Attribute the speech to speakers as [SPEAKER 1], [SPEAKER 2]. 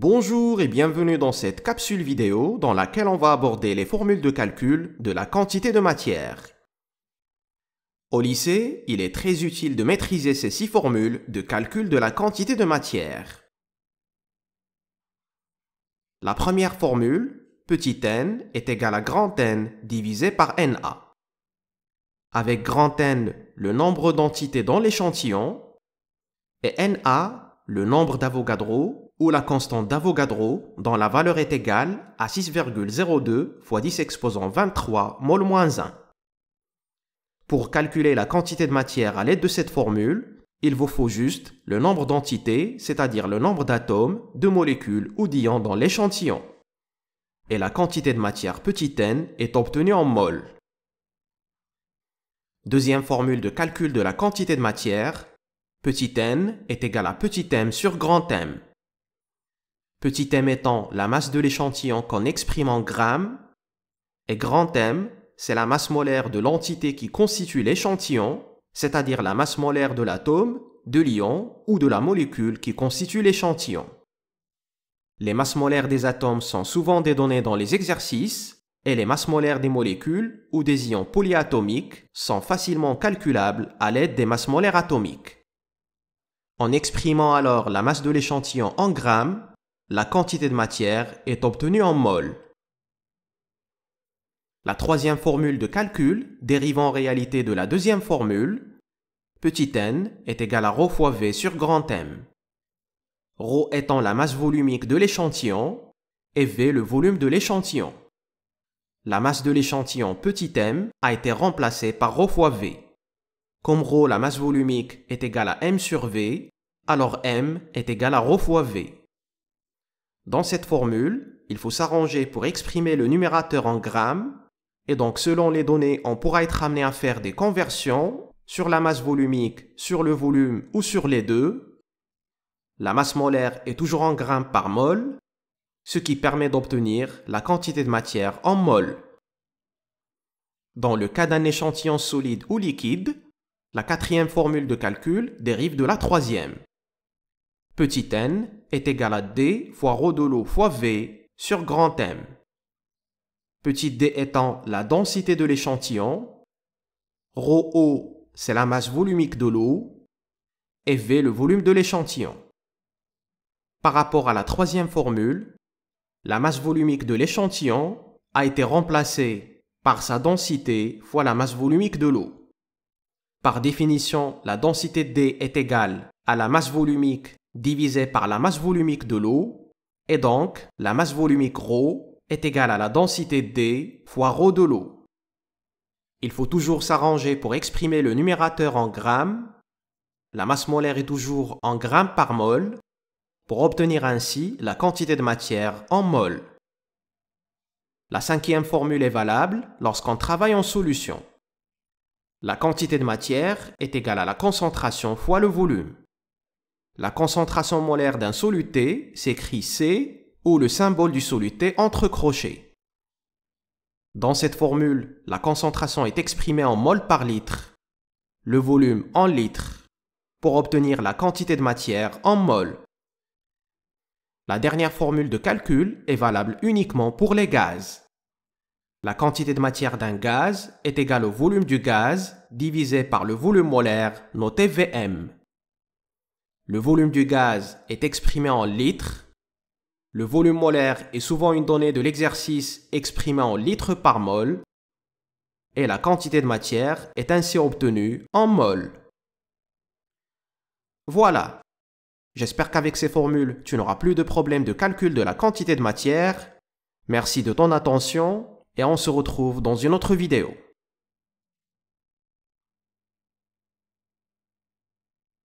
[SPEAKER 1] Bonjour et bienvenue dans cette capsule vidéo dans laquelle on va aborder les formules de calcul de la quantité de matière. Au lycée, il est très utile de maîtriser ces six formules de calcul de la quantité de matière. La première formule, petit n est égale à grand N divisé par Na. Avec grand N, le nombre d'entités dans l'échantillon, et Na, le nombre d'avogadro, ou la constante d'Avogadro, dont la valeur est égale à 6,02 x 10 exposant 23 mol moins 1. Pour calculer la quantité de matière à l'aide de cette formule, il vous faut juste le nombre d'entités, c'est-à-dire le nombre d'atomes, de molécules ou d'ions dans l'échantillon. Et la quantité de matière petit n est obtenue en mol. Deuxième formule de calcul de la quantité de matière, petit n est égal à petit m sur grand m petit m étant la masse de l'échantillon qu'on exprime en grammes, et grand m, c'est la masse molaire de l'entité qui constitue l'échantillon, c'est-à-dire la masse molaire de l'atome, de l'ion ou de la molécule qui constitue l'échantillon. Les masses molaires des atomes sont souvent des données dans les exercices, et les masses molaires des molécules ou des ions polyatomiques sont facilement calculables à l'aide des masses molaires atomiques. En exprimant alors la masse de l'échantillon en grammes, la quantité de matière est obtenue en mol. La troisième formule de calcul dérive en réalité de la deuxième formule. Petit n est égal à ρ fois v sur grand M. ρ étant la masse volumique de l'échantillon et v le volume de l'échantillon. La masse de l'échantillon petit m a été remplacée par ρ fois v. Comme ρ, la masse volumique, est égale à m sur v, alors m est égal à ρ fois v. Dans cette formule, il faut s'arranger pour exprimer le numérateur en grammes, et donc selon les données, on pourra être amené à faire des conversions sur la masse volumique, sur le volume ou sur les deux. La masse molaire est toujours en grammes par mol, ce qui permet d'obtenir la quantité de matière en mol. Dans le cas d'un échantillon solide ou liquide, la quatrième formule de calcul dérive de la troisième. Petit n est égal à d fois ρ de l'eau fois v sur grand M. Petit d étant la densité de l'échantillon, ρO c'est la masse volumique de l'eau et v le volume de l'échantillon. Par rapport à la troisième formule, la masse volumique de l'échantillon a été remplacée par sa densité fois la masse volumique de l'eau. Par définition, la densité D est égale à la masse volumique divisé par la masse volumique de l'eau, et donc la masse volumique ρ est égale à la densité d fois ρ de l'eau. Il faut toujours s'arranger pour exprimer le numérateur en grammes. La masse molaire est toujours en grammes par mol, pour obtenir ainsi la quantité de matière en mol. La cinquième formule est valable lorsqu'on travaille en solution. La quantité de matière est égale à la concentration fois le volume. La concentration molaire d'un soluté s'écrit C ou le symbole du soluté entre crochets. Dans cette formule, la concentration est exprimée en mol par litre, le volume en litres, pour obtenir la quantité de matière en mol. La dernière formule de calcul est valable uniquement pour les gaz. La quantité de matière d'un gaz est égale au volume du gaz divisé par le volume molaire noté Vm. Le volume du gaz est exprimé en litres. Le volume molaire est souvent une donnée de l'exercice exprimée en litres par mol. Et la quantité de matière est ainsi obtenue en mol. Voilà. J'espère qu'avec ces formules, tu n'auras plus de problème de calcul de la quantité de matière. Merci de ton attention et on se retrouve dans une autre vidéo.